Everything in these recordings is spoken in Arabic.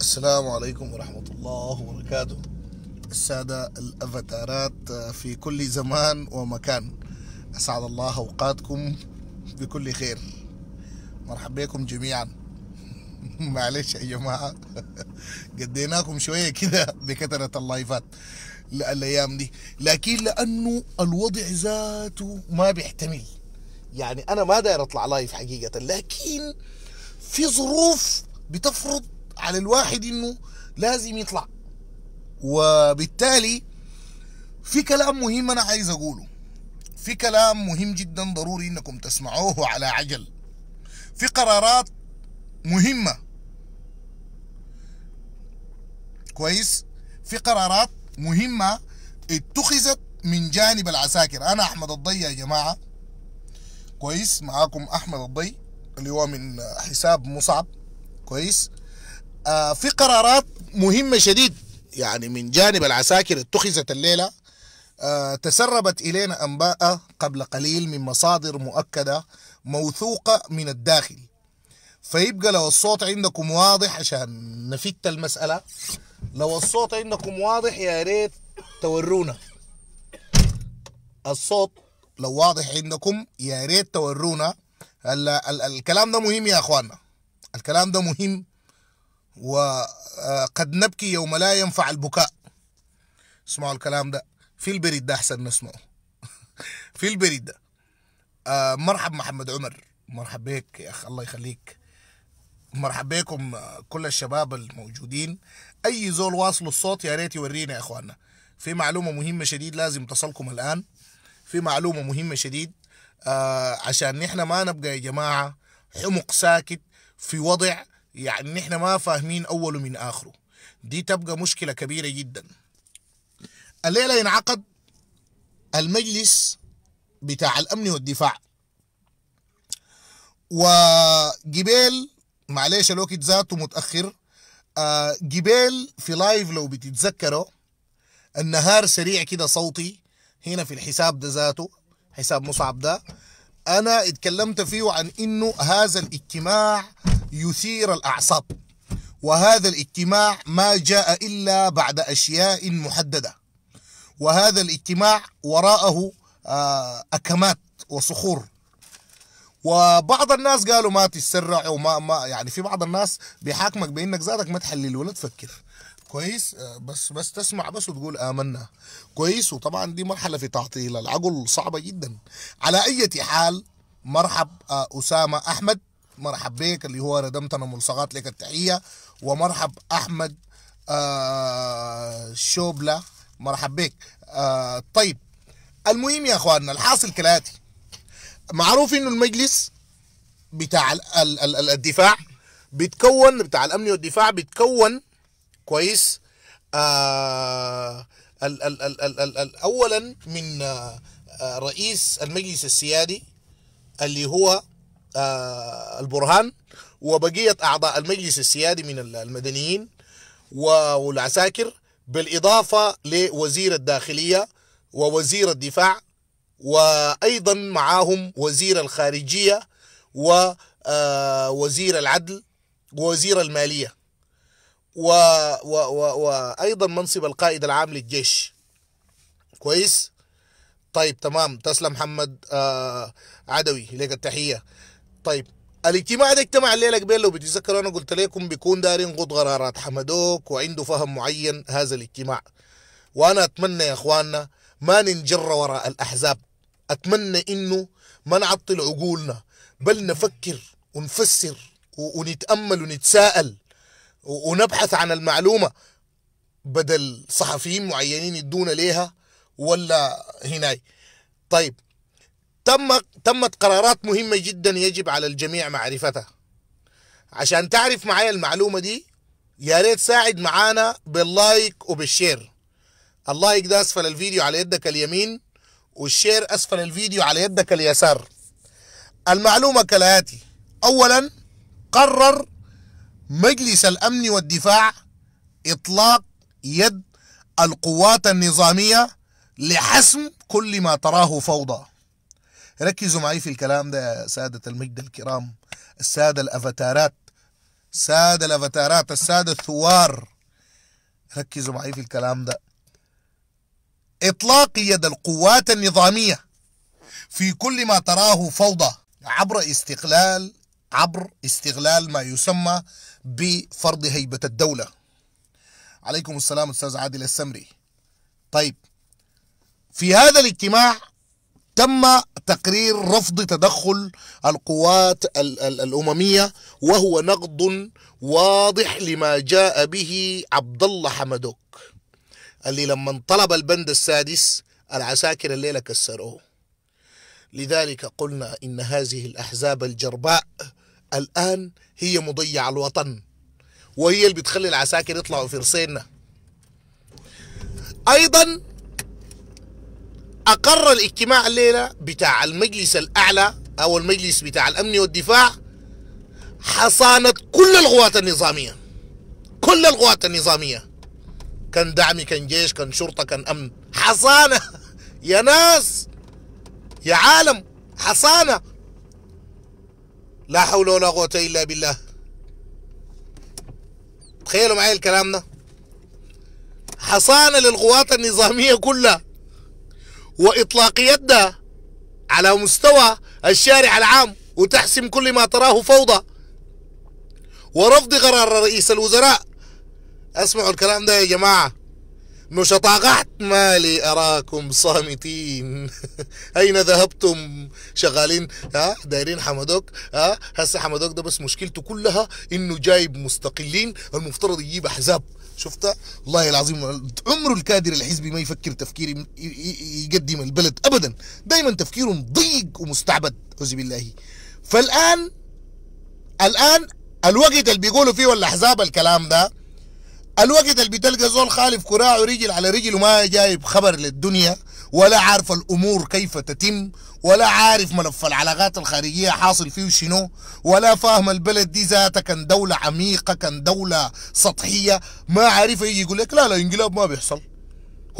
السلام عليكم ورحمة الله وبركاته السادة الأفاتارات آه، في كل زمان ومكان أسعد الله أوقاتكم بكل خير مرحبا بكم جميعا معلش يا جماعة قديناكم شوية كده بكثرة اللايفات الأيام دي لكن لأنه الوضع ذاته ما بيحتمل يعني أنا ما داير أطلع لايف حقيقة لكن في ظروف بتفرض على الواحد انه لازم يطلع وبالتالي في كلام مهم انا عايز اقوله في كلام مهم جدا ضروري انكم تسمعوه على عجل في قرارات مهمة كويس في قرارات مهمة اتخذت من جانب العساكر انا احمد الضي يا جماعة كويس معاكم احمد الضي اللي هو من حساب مصعب كويس آه، في قرارات مهمة شديد يعني من جانب العساكر اتخذت الليلة آه، تسربت إلينا أنباء قبل قليل من مصادر مؤكدة موثوقة من الداخل فيبقى لو الصوت عندكم واضح عشان نفت المسألة لو الصوت عندكم واضح يا ريت تورونا الصوت لو واضح عندكم يا ريت تورونا ال ال الكلام ده مهم يا اخواننا الكلام ده مهم وقد نبكي يوم لا ينفع البكاء اسمعوا الكلام ده في البريد ده احسن نسمعه في البريد ده آه مرحب محمد عمر مرحب بك يا اخ الله يخليك مرحب بكم آه، كل الشباب الموجودين اي زول واصل الصوت يا ريت يورينا يا اخواننا في معلومه مهمه شديد لازم تصلكم الان في معلومه مهمه شديد آه عشان نحن ما نبقى يا جماعه حمق ساكت في وضع يعني احنا ما فاهمين اوله من اخره دي تبقى مشكله كبيره جدا الليله ينعقد المجلس بتاع الامن والدفاع وجبال معلش الوقت ذاته متاخر آه جبال في لايف لو بتتذكروا النهار سريع كده صوتي هنا في الحساب ده ذاته حساب مصعب ده انا اتكلمت فيه عن انه هذا الاجتماع يثير الأعصاب وهذا الاجتماع ما جاء إلا بعد أشياء محددة وهذا الاجتماع وراءه آه، أكمات وصخور وبعض الناس قالوا ما تتسرع وما ما يعني في بعض الناس بيحاكمك بانك زادك ما تحلل ولا تفكر كويس آه، بس بس تسمع بس وتقول امنا كويس وطبعا دي مرحله في تعطيل العقل صعبه جدا على اي حال مرحب آه، اسامه احمد مرحب بك اللي هو ردمتنا ملصقات لك التحيه ومرحب احمد آه شوبله مرحب بك آه طيب المهم يا اخواننا الحاصل كالاتي معروف انه المجلس بتاع ال ال الدفاع بيتكون بتاع الامن والدفاع بيتكون كويس آه ال ال ال اولا من آه، رئيس المجلس السيادي اللي هو آه، البرهان وبقية أعضاء المجلس السيادي من المدنيين والعساكر بالإضافة لوزير الداخلية ووزير الدفاع وأيضا معاهم وزير الخارجية ووزير آه، العدل ووزير المالية وأيضا منصب القائد العام للجيش كويس طيب تمام تسلم محمد آه، عدوي لك التحية طيب الاجتماع ده اجتمع الليله قبل لو بتتذكروا انا قلت لكم بيكون دارين غض غرارات حمدوك وعنده فهم معين هذا الاجتماع وانا اتمنى يا اخواننا ما ننجر وراء الاحزاب اتمنى انه ما نعطل عقولنا بل نفكر ونفسر ونتامل ونتساءل ونبحث عن المعلومه بدل صحفيين معينين يدونا ليها ولا هناي طيب تم تمت قرارات مهمة جدا يجب على الجميع معرفتها عشان تعرف معايا المعلومة دي يا ريت ساعد معانا باللايك وبالشير اللايك ده أسفل الفيديو على يدك اليمين والشير أسفل الفيديو على يدك اليسار المعلومة كالآتي أولا قرر مجلس الأمن والدفاع إطلاق يد القوات النظامية لحسم كل ما تراه فوضى ركزوا معي في الكلام ده يا سادة المجد الكرام السادة الأفاتارات السادة الأفاتارات السادة الثوار ركزوا معي في الكلام ده إطلاق يد القوات النظامية في كل ما تراه فوضى عبر استغلال عبر استغلال ما يسمى بفرض هيبة الدولة عليكم السلام أستاذ عادل السمري طيب في هذا الاجتماع تم تقرير رفض تدخل القوات الأممية وهو نقد واضح لما جاء به عبد الله حمدوك اللي لما انطلب البند السادس العساكر الليلة كسروه لذلك قلنا إن هذه الأحزاب الجرباء الآن هي مضيعة الوطن وهي اللي بتخلي العساكر يطلعوا في رسينا أيضا اقر الاجتماع الليله بتاع المجلس الاعلى او المجلس بتاع الامن والدفاع حصانه كل القوات النظاميه كل القوات النظاميه كان دعمي كان جيش كان شرطه كان امن حصانه يا ناس يا عالم حصانه لا حول ولا قوه الا بالله تخيلوا معي الكلام ده حصانه للقوات النظاميه كلها وإطلاق يدها على مستوى الشارع العام وتحسم كل ما تراه فوضى ورفض قرار رئيس الوزراء اسمعوا الكلام ده يا جماعة مش طاقعت مالي أراكم صامتين أين ذهبتم شغالين ها دايرين حمدوك ها هسه حمدوك ده بس مشكلته كلها إنه جايب مستقلين المفترض يجيب أحزاب شفتها والله العظيم عمره الكادر الحزبي ما يفكر تفكير يقدم البلد ابدا دائما تفكيرهم ضيق ومستعبد اعوذ بالله فالان الان الوقت اللي بيقولوا فيه الاحزاب الكلام ده الوقت اللي بتلقى زول خالف كراعه رجل على رجل وما جايب خبر للدنيا ولا عارف الامور كيف تتم ولا عارف ملف العلاقات الخارجيه حاصل فيه شنو ولا فاهم البلد دي ذاتها كان دوله عميقه كان دوله سطحيه ما عارف يجي يقول لك لا لا انقلاب ما بيحصل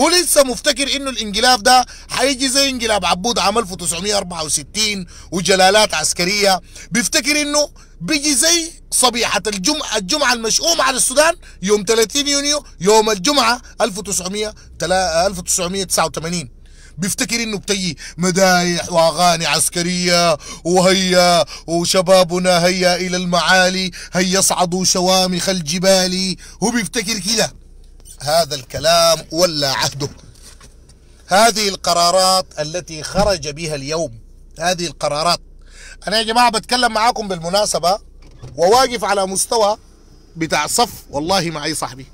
هو لسه مفتكر انه الانقلاب ده حيجي زي انقلاب عبود عام 1964 وجلالات عسكريه بيفتكر انه بيجي زي صبيحة الجمعة الجمعة المشؤومة على السودان يوم 30 يونيو يوم الجمعة 1900 1989 بيفتكر انه بتجي مدايح واغاني عسكريه وهيا وشبابنا هيا الى المعالي هيا اصعدوا شوامخ الجبال هو بيفتكر كده هذا الكلام ولا عهده هذه القرارات التي خرج بها اليوم هذه القرارات انا يا جماعه بتكلم معاكم بالمناسبه وواقف على مستوى بتاع صف والله معي صاحبي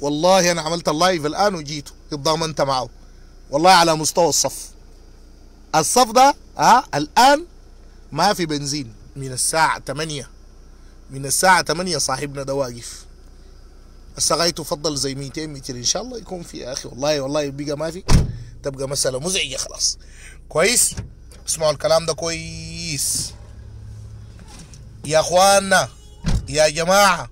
والله انا عملت اللايف الان وجيت اتضامنت معه والله على مستوى الصف الصف ده ها الان ما في بنزين من الساعه 8 من الساعه 8 صاحبنا ده واقف هسه غايته فضل زي 200 متر ان شاء الله يكون في يا اخي والله والله بقى ما في تبقى مساله مزعجه خلاص كويس اسمعوا الكلام ده كويس يا اخواننا يا جماعه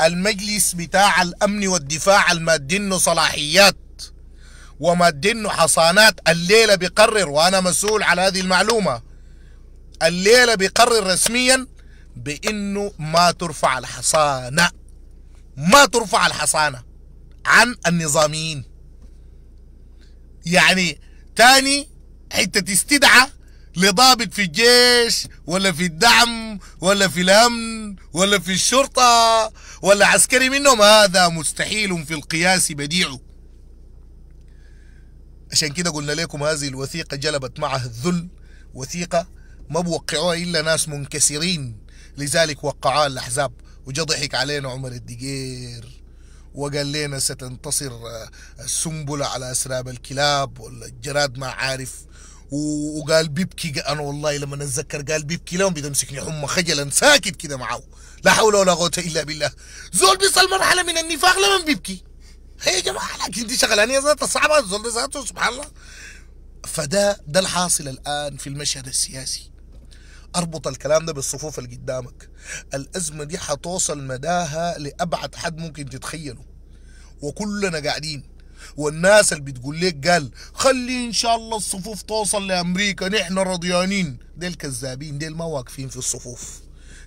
المجلس بتاع الامن والدفاع المادين صلاحيات ومدينه حصانات الليلة بيقرر وأنا مسؤول على هذه المعلومة الليلة بيقرر رسميا بأنه ما ترفع الحصانة ما ترفع الحصانة عن النظاميين يعني تاني حتة استدعى لضابط في الجيش ولا في الدعم ولا في الامن ولا في الشرطه ولا عسكري منهم هذا مستحيل في القياس بديع عشان كده قلنا لكم هذه الوثيقة جلبت معها الذل وثيقة ما بوقعوها إلا ناس منكسرين لذلك وقعها الأحزاب وجا ضحك علينا عمر الدقير وقال لنا ستنتصر آه، السنبلة على أسراب الكلاب ولا الجراد ما عارف وقال بيبكي انا والله لما اتذكر قال بيبكي لهم بيدمسكني حمى خجلا ساكت كده معه لا حول ولا قوه الا بالله زول بيصل مرحله من النفاق لما بيبكي هي إيه يا جماعه لكن دي شغلانيه ذاتها صعبه الظل ذاته سبحان الله فده ده الحاصل الان في المشهد السياسي اربط الكلام ده بالصفوف اللي قدامك الازمه دي حتوصل مداها لابعد حد ممكن تتخيله وكلنا قاعدين والناس اللي بتقول لك قال خلي ان شاء الله الصفوف توصل لامريكا نحن رضيانين ديل كذابين ديل ما واقفين في الصفوف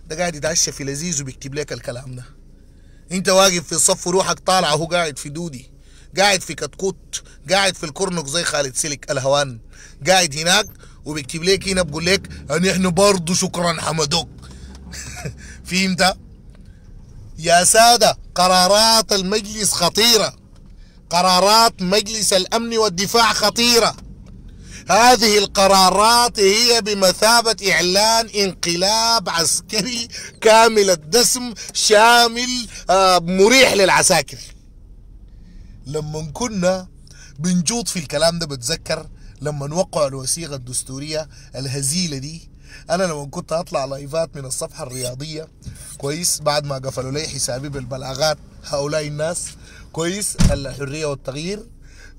ده قاعد يتعشى في لذيذ وبيكتب لك الكلام ده انت واقف في الصف روحك طالعه وهو قاعد في دودي قاعد في كتكوت قاعد في الكرنك زي خالد سلك الهوان قاعد هناك وبيكتب لك هنا بقول لك ان احنا برضه شكرا حمدوك فهمت يا ساده قرارات المجلس خطيره قرارات مجلس الامن والدفاع خطيره هذه القرارات هي بمثابة إعلان انقلاب عسكري كامل الدسم شامل آه، مريح للعساكر لما كنا بنجوط في الكلام ده بتذكر لما نوقع الوثيقة الدستورية الهزيلة دي انا لما كنت اطلع لايفات من الصفحه الرياضيه كويس بعد ما قفلوا لي حسابي بالبلاغات هؤلاء الناس كويس الحريه والتغيير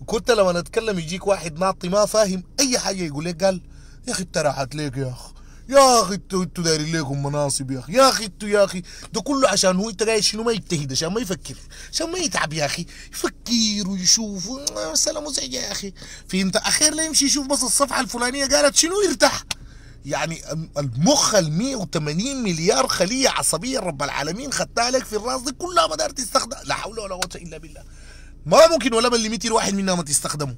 كنت لما اتكلم يجيك واحد ناطي ما فاهم اي حاجه يقول لك قال يا اخي انت راحت ليك يا اخي يا اخي انتوا انتوا دايرين لكم مناصب يا اخي يا اخي انتوا يا اخي ده كله عشان هو انت قاعد شنو ما يجتهد عشان ما يفكر عشان ما يتعب يا اخي يفكر ويشوف مساله مزعجه يا اخي في انت اخير لا يمشي يشوف بس الصفحه الفلانيه قالت شنو يرتاح يعني المخ ال 180 مليار خليه عصبيه رب العالمين خدتها لك في الراس دي كلها ما دارت تستخدم لا حول ولا قوه الا بالله ما ممكن ولا مليمتر واحد منها ما تستخدمه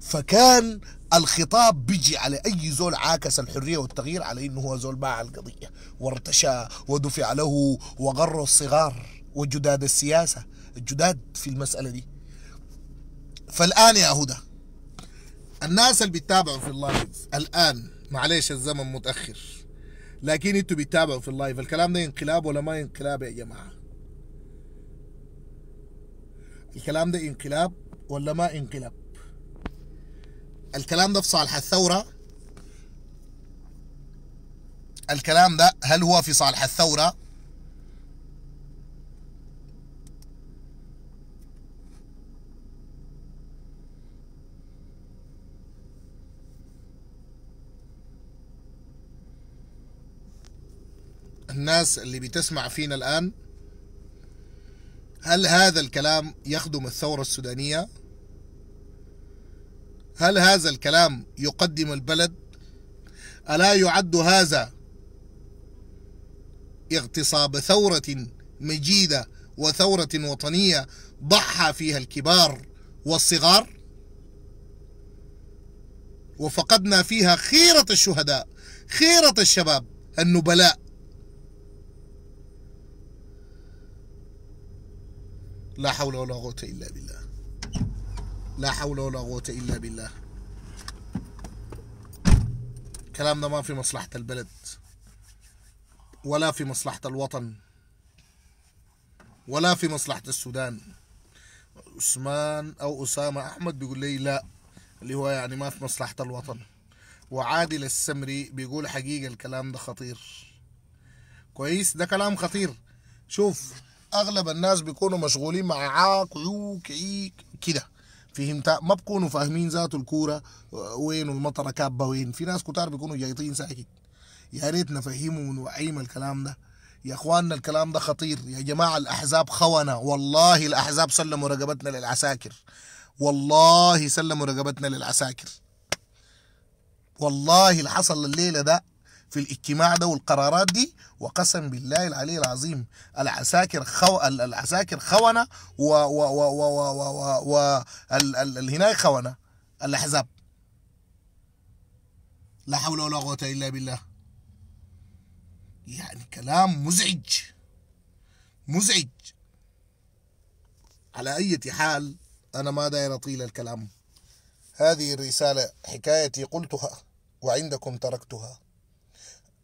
فكان الخطاب بيجي على اي زول عاكس الحريه والتغيير على انه هو زول باع القضيه وارتشى ودفع له وغر الصغار وجداد السياسه الجداد في المساله دي فالان يا هدى الناس اللي بيتابعوا في اللايف الان معلش الزمن متاخر لكن انتوا بتتابعوا في اللايف الكلام ده انقلاب ولا ما انقلاب يا جماعه الكلام ده انقلاب ولا ما انقلاب الكلام ده في صالح الثورة الكلام ده هل هو في صالح الثورة الناس اللي بتسمع فينا الآن هل هذا الكلام يخدم الثورة السودانية؟ هل هذا الكلام يقدم البلد؟ ألا يعد هذا اغتصاب ثورة مجيدة وثورة وطنية ضحى فيها الكبار والصغار؟ وفقدنا فيها خيرة الشهداء خيرة الشباب النبلاء لا حول ولا قوة إلا بالله لا حول ولا قوة إلا بالله الكلام ده ما في مصلحة البلد ولا في مصلحة الوطن ولا في مصلحة السودان عثمان أو أسامة أحمد بيقول لي لا اللي هو يعني ما في مصلحة الوطن وعادل السمري بيقول حقيقة الكلام ده خطير كويس ده كلام خطير شوف اغلب الناس بيكونوا مشغولين مع عاك عوك عيك كده فهمت ما بكونوا فاهمين ذات الكوره وين المطره كابه وين في ناس كتار بيكونوا جايطين ساكت يا ريت نفهمه ونوعيهم الكلام ده يا اخواننا الكلام ده خطير يا جماعه الاحزاب خونه والله الاحزاب سلموا رقبتنا للعساكر والله سلموا رقبتنا للعساكر والله اللي حصل الليله ده في الاجتماع ده والقرارات دي وقسم بالله العلي العظيم العساكر خو... العساكر خونه و و و و و, و... و... ال... ال... الهناي خونه الاحزاب لا حول ولا قوه الا بالله يعني كلام مزعج مزعج على اي حال انا ما داير اطيل الكلام هذه الرساله حكايتي قلتها وعندكم تركتها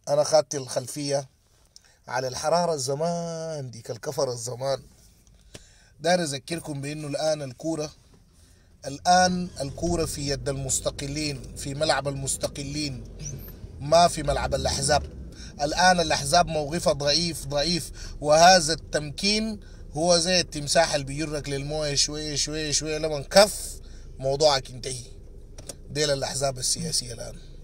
انا خدت الخلفيه على الحراره الزمان ديك الكفر الزمان داير اذكركم بانه الان الكوره الان الكوره في يد المستقلين في ملعب المستقلين ما في ملعب الاحزاب الان الاحزاب موقفها ضعيف ضعيف وهذا التمكين هو زي التمساح اللي بيجرك للمويه شويه شويه شويه لما كف موضوعك ينتهي ديل الاحزاب السياسيه الان